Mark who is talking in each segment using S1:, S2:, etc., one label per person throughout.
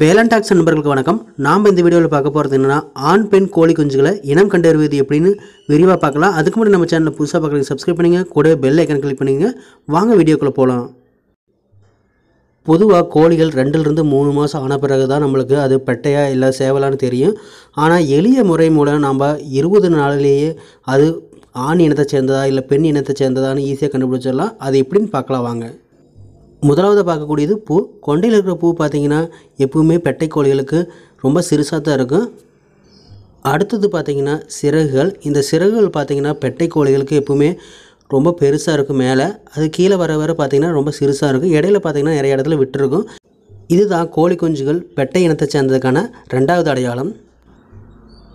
S1: வேளாண் டாக்ஸ் நண்பர்களுக்கு வணக்கம் நாம் இந்த வீடியோவில் பார்க்க போகிறது என்னென்னா ஆண் பெண் கோழி குஞ்சுகளை இனம் கண்டறிவது எப்படின்னு விரிவாக பார்க்கலாம் அதுக்கு முன்னாடி நம்ம சேனலில் புதுசாக பார்க்குறது சப்ஸ்கிரைப் பண்ணுங்கள் கூட பெல் ஐக்கன் கிளிக் பண்ணிங்க வாங்க வீடியோக்குள்ளே போகலாம் பொதுவாக கோழிகள் ரெண்டுலேருந்து மூணு மாதம் ஆன பிறகு தான் நம்மளுக்கு அது பெட்டையாக இல்லை சேவலான்னு தெரியும் ஆனால் எளிய முறை மூலம் நாம் இருபது நாளிலேயே அது ஆண் இனத்தை சேர்ந்ததா இல்லை பெண் இனத்தை சேர்ந்ததான்னு ஈஸியாக கண்டுபிடிச்சிடலாம் அது எப்படின்னு பார்க்கலாம் வாங்க முதலாவது பார்க்கக்கூடியது பூ கொண்டையில் இருக்கிற பூ பார்த்திங்கன்னா எப்பவுமே பெட்டை கோழிகளுக்கு ரொம்ப சிறுசாக தான் இருக்கும் அடுத்தது பார்த்திங்கன்னா சிறகுகள் இந்த சிறகுகள் பார்த்திங்கன்னா பெட்டை கோழிகளுக்கு எப்பவுமே ரொம்ப பெருசாக இருக்கும் மேலே அது கீழே வர வர பார்த்திங்கன்னா ரொம்ப சிறுசாக இருக்கும் இடையில பார்த்திங்கன்னா நிறைய இடத்துல விட்டுருக்கும் இதுதான் கோழி குஞ்சுகள் பெட்டை இனத்தை சேர்ந்ததுக்கான ரெண்டாவது அடையாளம்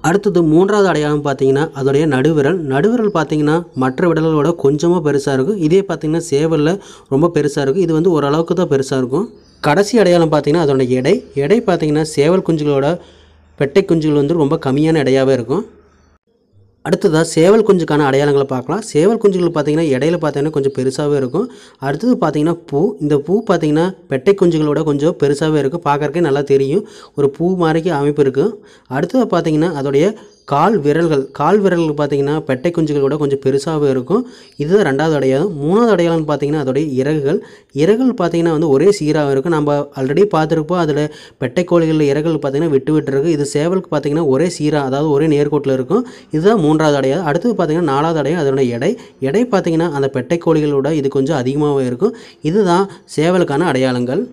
S1: அடுத்தது மூன்றாவது அடையாளம் பார்த்தீங்கன்னா அதோடைய நடுவிரல் நடுவிரல் பார்த்தீங்கன்னா மற்ற விடலோட கொஞ்சமாக பெருசாக இருக்கும் இதே பார்த்தீங்கன்னா சேவலில் ரொம்ப பெருசாக இருக்கும் இது வந்து ஓரளவுக்கு தான் பெருசாக இருக்கும் கடைசி அடையாளம் பார்த்திங்கன்னா அதோட எடை எடை பார்த்திங்கன்னா சேவல் குஞ்சுகளோட பெட்டை குஞ்சுகள் வந்து ரொம்ப கம்மியான எடையாகவே இருக்கும் அடுத்ததாக சேவல் குஞ்சுக்கான அடையாளங்களை பார்க்கலாம் சேவல் குஞ்சுகள் பார்த்திங்கன்னா இடையில பார்த்தீங்கன்னா கொஞ்சம் பெருசாகவே இருக்கும் அடுத்தது பார்த்திங்கன்னா பூ இந்த பூ பார்த்திங்கன்னா பெட்டை குஞ்சுகளோட கொஞ்சம் பெருசாகவே இருக்கும் பார்க்குறக்கே நல்லா தெரியும் ஒரு பூ மாதிரிக்கு அமைப்பு இருக்கும் அடுத்தது பார்த்திங்கன்னா அதோடைய கால் விரல்கள் கால் விரல்கள் பார்த்திங்கன்னா பெட்டை குஞ்சுகள் கூட கொஞ்சம் பெருசாகவே இருக்கும் இதுதான் ரெண்டாவது அடையாளம் மூணாவது அடையாளம்னு பார்த்திங்கன்னா அதோடைய இறகுகள் இறகுகள் பார்த்திங்கன்னா வந்து ஒரே சீராக இருக்கும் நம்ம ஆல்ரெடி பார்த்துருப்போம் அதில் பெட்டை கோழிகளில் இறகுகள் பார்த்திங்கன்னா விட்டு விட்டுருக்கு இது சேவலுக்கு பார்த்திங்கன்னா ஒரே சீராக அதாவது ஒரே நேர்கோட்டில் இருக்கும் இதுதான் மூன்றாவது அடையாளம் அடுத்தது பார்த்திங்கன்னா நாலாவது அடையாளம் அதோடய எடை எடை பார்த்திங்கன்னா அந்த பெட்டை கோழிகளோட இது கொஞ்சம் அதிகமாகவும் இருக்கும் இதுதான் சேவலுக்கான அடையாளங்கள்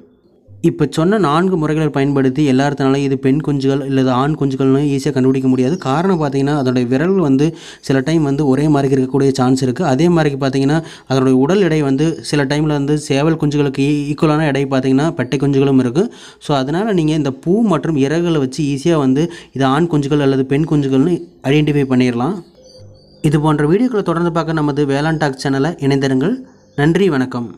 S1: இப்போ சொன்ன நான்கு முறைகளை பயன்படுத்தி எல்லாத்தினாலும் இது பெண் குஞ்சுகள் இல்லை ஆண் குஞ்சுகள்னு ஈஸியாக கண்டுபிடிக்க முடியாது காரணம் பார்த்தீங்கன்னா அதனுடைய விரல் வந்து சில டைம் வந்து ஒரே மாதிரி இருக்கக்கூடிய சான்ஸ் இருக்குது அதே மாதிரி பார்த்தீங்கன்னா அதனுடைய உடல் எடை வந்து சில டைமில் வந்து சேவல் குஞ்சுகளுக்கு ஈக்குவலான e- எடை பார்த்தீங்கன்னா பெட்டை குஞ்சுகளும் இருக்குது ஸோ அதனால் நீங்கள் இந்த பூ மற்றும் இறகுகளை வச்சு ஈஸியாக வந்து இது ஆண் குஞ்சுகள் அல்லது பெண் குஞ்சுகள்னு ஐடென்டிஃபை பண்ணிடலாம் இது போன்ற வீடியோக்களை தொடர்ந்து பார்க்க நமது வேளாண் டாக் சேனலை இணைந்திருங்கள் நன்றி வணக்கம்